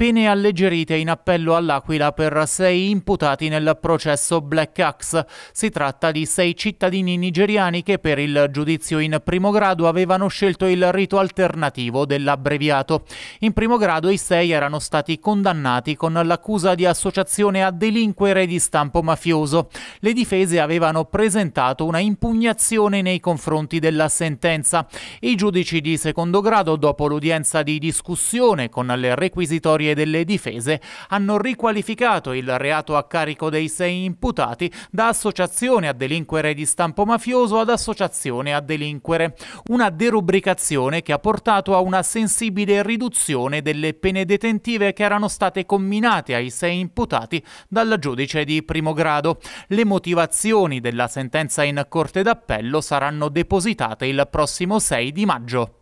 Pene alleggerite in appello all'Aquila per sei imputati nel processo Black Axe. Si tratta di sei cittadini nigeriani che per il giudizio in primo grado avevano scelto il rito alternativo dell'abbreviato. In primo grado i sei erano stati condannati con l'accusa di associazione a delinquere di stampo mafioso. Le difese avevano presentato una impugnazione nei confronti della sentenza. I giudici di secondo grado, dopo l'udienza di discussione con le requisitorie e delle difese hanno riqualificato il reato a carico dei sei imputati da associazione a delinquere di stampo mafioso ad associazione a delinquere, una derubricazione che ha portato a una sensibile riduzione delle pene detentive che erano state comminate ai sei imputati dal giudice di primo grado. Le motivazioni della sentenza in Corte d'Appello saranno depositate il prossimo 6 di maggio.